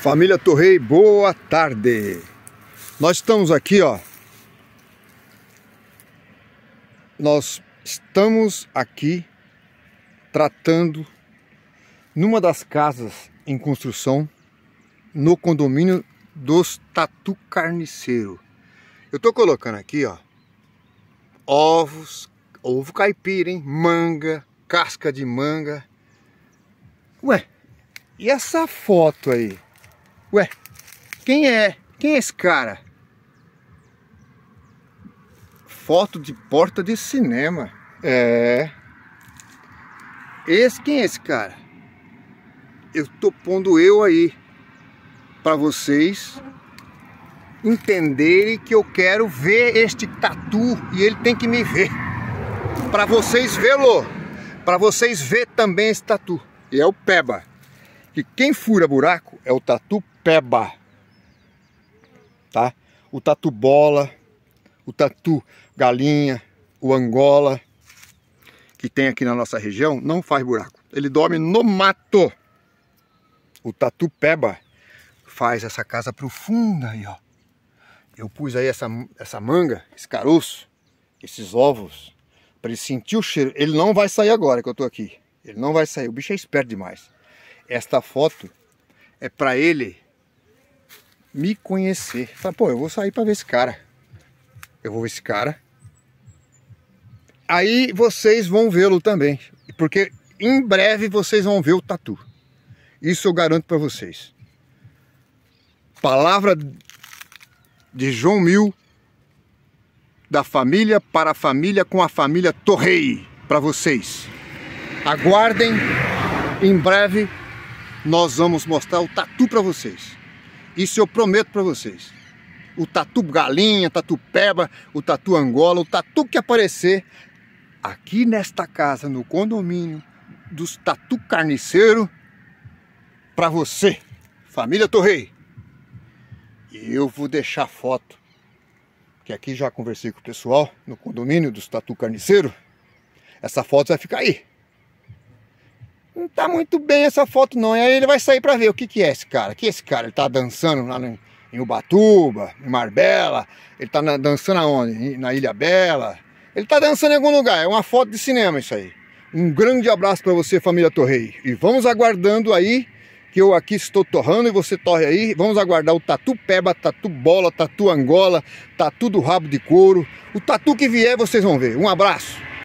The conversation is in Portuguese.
Família Torrei, boa tarde. Nós estamos aqui, ó. Nós estamos aqui tratando numa das casas em construção no condomínio dos Tatu Carniceiro. Eu tô colocando aqui, ó, ovos, ovo caipira, hein, manga, casca de manga. Ué, e essa foto aí? Ué, quem é? Quem é esse cara? Foto de porta de cinema. É. Esse quem é esse cara? Eu tô pondo eu aí para vocês entenderem que eu quero ver este tatu e ele tem que me ver. Para vocês vê-lo, para vocês ver também esse tatu. E é o Peba. Que quem fura buraco é o tatu peba, tá? O tatu bola, o tatu galinha, o angola, que tem aqui na nossa região, não faz buraco. Ele dorme no mato. O tatu peba faz essa casa profunda aí, ó. Eu pus aí essa, essa manga, esse caroço, esses ovos, para ele sentir o cheiro. Ele não vai sair agora que eu tô aqui. Ele não vai sair, o bicho é esperto demais. Esta foto é para ele me conhecer. Falei, pô, eu vou sair para ver esse cara. Eu vou ver esse cara. Aí vocês vão vê-lo também, porque em breve vocês vão ver o tatu. Isso eu garanto para vocês. Palavra de João Mil da família para a família com a família Torrei para vocês. Aguardem, em breve nós vamos mostrar o tatu para vocês. Isso eu prometo para vocês. O tatu galinha, tatu peba, o tatu angola, o tatu que aparecer aqui nesta casa, no condomínio dos tatu carniceiro, para você, família Torrei. eu vou deixar foto, que aqui já conversei com o pessoal no condomínio dos tatu carniceiro. Essa foto vai ficar aí não tá muito bem essa foto não. E aí ele vai sair para ver o que, que é esse cara. Que esse cara, ele tá dançando lá em Ubatuba, em Marbella. Ele tá na, dançando aonde? Na Ilha Bela. Ele tá dançando em algum lugar. É uma foto de cinema isso aí. Um grande abraço para você, família Torrei. E vamos aguardando aí, que eu aqui estou torrando e você torre aí. Vamos aguardar o tatu peba, tatu bola, tatu angola, tatu do rabo de couro. O tatu que vier, vocês vão ver. Um abraço.